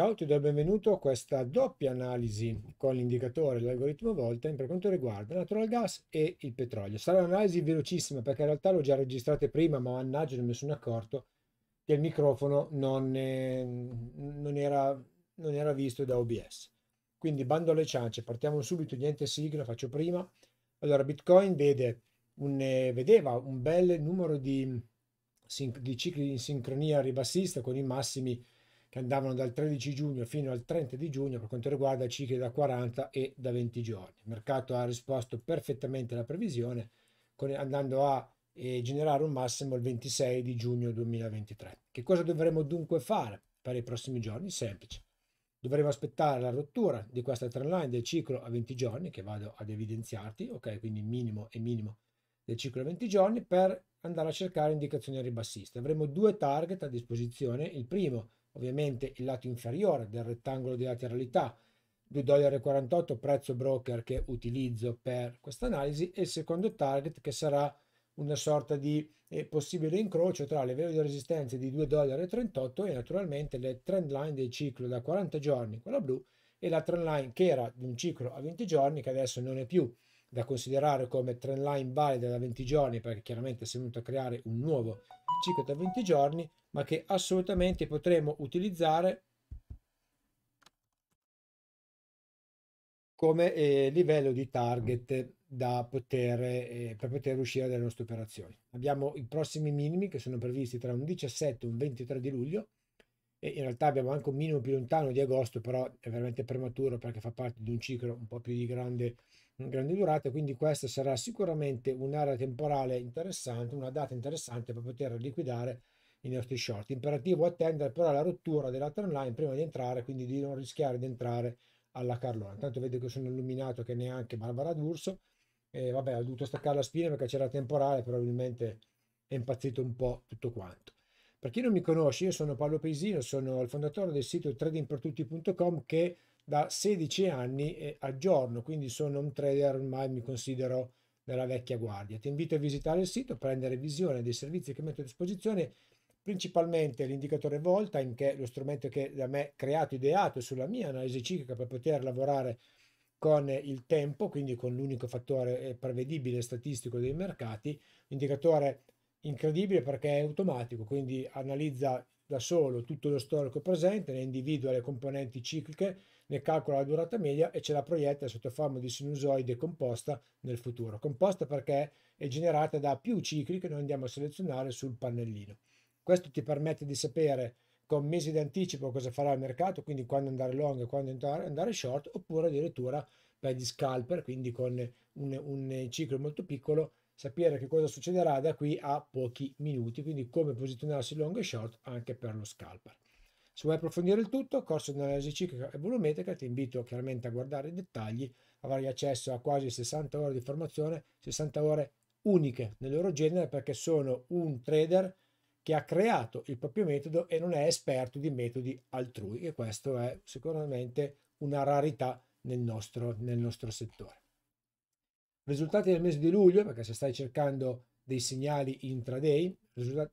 Ciao, ti do il benvenuto a questa doppia analisi con l'indicatore dell'algoritmo Volten per quanto riguarda il natural gas e il petrolio. Sarà un'analisi velocissima perché in realtà l'ho già registrata prima, ma mannaggia non mi sono accorto che il microfono non, è, eh, non, era, non era visto da OBS. Quindi bando alle ciance, partiamo subito, niente sigla, faccio prima. Allora, Bitcoin vede un, eh, vedeva un bel numero di, di cicli in sincronia ribassista con i massimi che andavano dal 13 giugno fino al 30 di giugno per quanto riguarda cicli da 40 e da 20 giorni. Il mercato ha risposto perfettamente alla previsione con, andando a eh, generare un massimo il 26 di giugno 2023. Che cosa dovremo dunque fare per i prossimi giorni? Semplice. Dovremo aspettare la rottura di questa trend line del ciclo a 20 giorni che vado ad evidenziarti, ok? Quindi minimo e minimo del ciclo a 20 giorni per andare a cercare indicazioni ribassiste. Avremo due target a disposizione, il primo è ovviamente il lato inferiore del rettangolo di lateralità, 2,48$ prezzo broker che utilizzo per questa analisi e il secondo target che sarà una sorta di eh, possibile incrocio tra le value di resistenza di 2,38$ e naturalmente le trend line del ciclo da 40 giorni, quella blu, e la trend line che era di un ciclo a 20 giorni che adesso non è più da considerare come trend line valida da 20 giorni perché chiaramente si è venuto a creare un nuovo circa da 20 giorni, ma che assolutamente potremo utilizzare come eh, livello di target da poter, eh, per poter uscire dalle nostre operazioni. Abbiamo i prossimi minimi che sono previsti tra un 17 e un 23 di luglio e in realtà abbiamo anche un minimo più lontano di agosto, però è veramente prematuro perché fa parte di un ciclo un po' più di grande grandi durate, quindi questa sarà sicuramente un'area temporale interessante, una data interessante per poter liquidare i nostri short. Imperativo attendere però la rottura della trend line prima di entrare, quindi di non rischiare di entrare alla Carlona. Intanto vedo che sono illuminato che neanche Barbara D'Urso. E vabbè, ho dovuto staccare la spina perché c'era temporale, probabilmente è impazzito un po' tutto quanto. Per chi non mi conosce, io sono Paolo Paesino, sono il fondatore del sito tradingpertutti.com che da 16 anni a giorno, quindi sono un trader ormai mi considero della vecchia guardia. Ti invito a visitare il sito, prendere visione dei servizi che metto a disposizione, principalmente l'indicatore Voltime, che è lo strumento che da me creato, ideato sulla mia analisi ciclica per poter lavorare con il tempo, quindi con l'unico fattore eh, prevedibile statistico dei mercati, indicatore incredibile perché è automatico, quindi analizza da solo tutto lo storico presente, ne individua le componenti cicliche, ne calcola la durata media e ce la proietta sotto forma di sinusoide composta nel futuro. Composta perché è generata da più cicli che noi andiamo a selezionare sul pannellino. Questo ti permette di sapere con mesi di anticipo cosa farà il mercato, quindi quando andare long e quando andare short, oppure addirittura per gli scalper, quindi con un, un ciclo molto piccolo, sapere che cosa succederà da qui a pochi minuti, quindi come posizionarsi long e short anche per lo scalper. Se vuoi approfondire il tutto, corso di analisi ciclica e volumetrica, ti invito chiaramente a guardare i dettagli, avrai accesso a quasi 60 ore di formazione, 60 ore uniche nel loro genere perché sono un trader che ha creato il proprio metodo e non è esperto di metodi altrui e questo è sicuramente una rarità nel nostro, nel nostro settore. Risultati del mese di luglio, perché se stai cercando dei segnali intraday,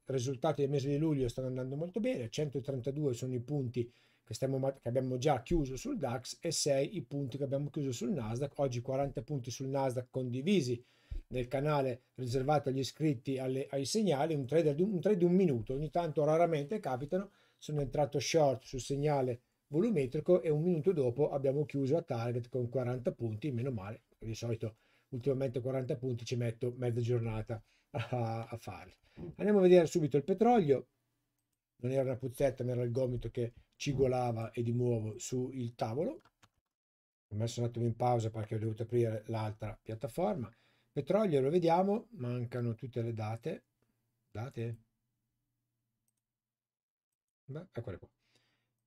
risultati del mese di luglio stanno andando molto bene, 132 sono i punti che, stiamo, che, abbiamo già chiuso sul DAX e 6 i punti che abbiamo chiuso sul Nasdaq, oggi 40 punti sul Nasdaq condivisi nel canale riservato agli iscritti alle, ai segnali, un trade, un trade di un minuto, ogni tanto raramente capitano, sono entrato short sul segnale volumetrico e un minuto dopo abbiamo chiuso a target con 40 punti, meno male, di solito ultimamente 40 punti ci metto mezza giornata a, a farli. Mm. Andiamo a vedere subito il petrolio, non era una puzzetta ma era il gomito che cigolava e di nuovo sul tavolo. Ho messo un attimo in pausa perché ho dovuto aprire l'altra piattaforma. Petrolio lo vediamo, mancano tutte le date. Date? Beh, eccole qua.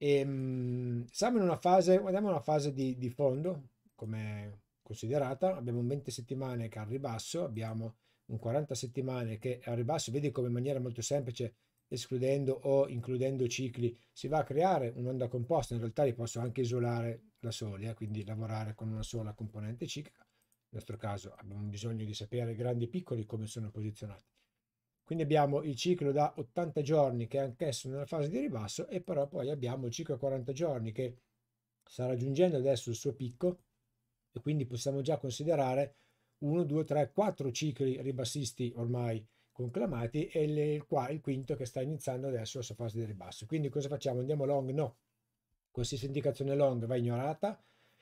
E, ehm, siamo in una fase, guardiamo una fase di, di fondo, come considerata, abbiamo 20 settimane che è al ribasso, abbiamo un 40 settimane che è al ribasso, vedi come in maniera molto semplice escludendo o includendo cicli si va a creare un'onda composta, in realtà li posso anche isolare da soli, eh, quindi lavorare con una sola componente ciclica, nel nostro caso abbiamo bisogno di sapere grandi e piccoli come sono posizionati. Quindi abbiamo il ciclo da 80 giorni che è anch'esso nella fase di ribasso e però poi abbiamo il ciclo a 40 giorni che sta raggiungendo adesso il suo picco quindi possiamo già considerare 1, 2, 3, 4 cicli ribassisti ormai conclamati e il, il quinto che sta iniziando adesso la sua fase di ribasso. Quindi cosa facciamo? Andiamo long? No. Qualsiasi indicazione long va ignorata,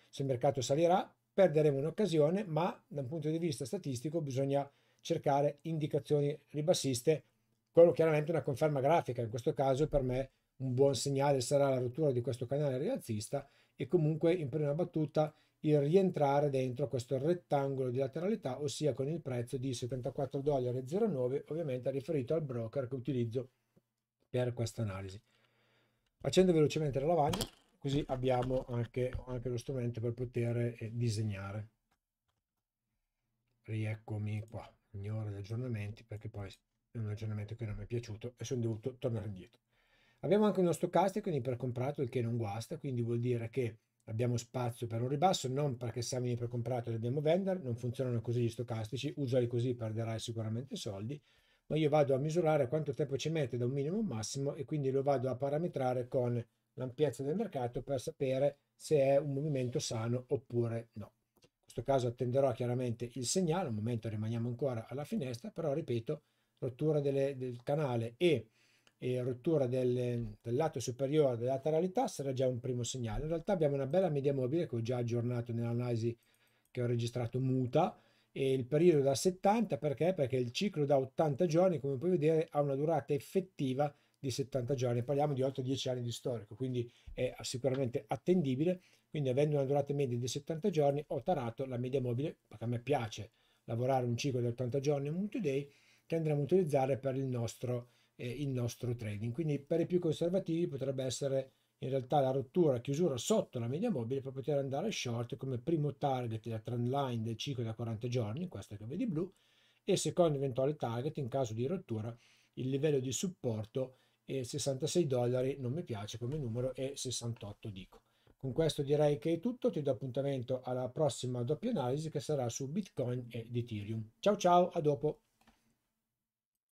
se il mercato salirà perderemo un'occasione, ma da un punto di vista statistico bisogna cercare indicazioni ribassiste, quello chiaramente una conferma grafica, in questo caso per me un buon segnale sarà la rottura di questo canale rialzista e comunque in prima battuta il rientrare dentro questo rettangolo di lateralità, ossia con il prezzo di 74,09 dollari, ovviamente riferito al broker che utilizzo per questa analisi. Accendo velocemente la lavagna, così abbiamo anche, anche lo strumento per poter eh, disegnare. Rieccomi qua, ignoro gli aggiornamenti perché poi è un aggiornamento che non mi è piaciuto e sono dovuto tornare indietro. Abbiamo anche uno stocastico, quindi per comprato il che non guasta, quindi vuol dire che abbiamo spazio per un ribasso, non perché siamo in precomprato e dobbiamo vendere, non funzionano così gli stocastici, usali così perderai sicuramente soldi, ma io vado a misurare quanto tempo ci mette da un minimo a un massimo e quindi lo vado a parametrare con l'ampiezza del mercato per sapere se è un movimento sano oppure no. In questo caso attenderò chiaramente il segnale, un momento rimaniamo ancora alla finestra, però ripeto, rottura delle, del canale e e rottura del, del lato superiore della lateralità sarà già un primo segnale. In realtà abbiamo una bella media mobile che ho già aggiornato nell'analisi che ho registrato muta e il periodo da 70 perché? Perché il ciclo da 80 giorni, come puoi vedere, ha una durata effettiva di 70 giorni, parliamo di 8-10 anni di storico, quindi è sicuramente attendibile, quindi avendo una durata media di 70 giorni ho tarato la media mobile, perché a me piace lavorare un ciclo di 80 giorni, un multi-day, che andremo a utilizzare per il nostro eh, il nostro trading. Quindi per i più conservativi potrebbe essere in realtà la rottura, chiusura sotto la media mobile per poter andare short come primo target la trend line del ciclo da 40 giorni, questa che vedi blu, e secondo eventuale target in caso di rottura il livello di supporto è 66 dollari, non mi piace come numero, e 68 dico. Con questo direi che è tutto, ti do appuntamento alla prossima doppia analisi che sarà su Bitcoin e Ethereum. Ciao ciao, a dopo!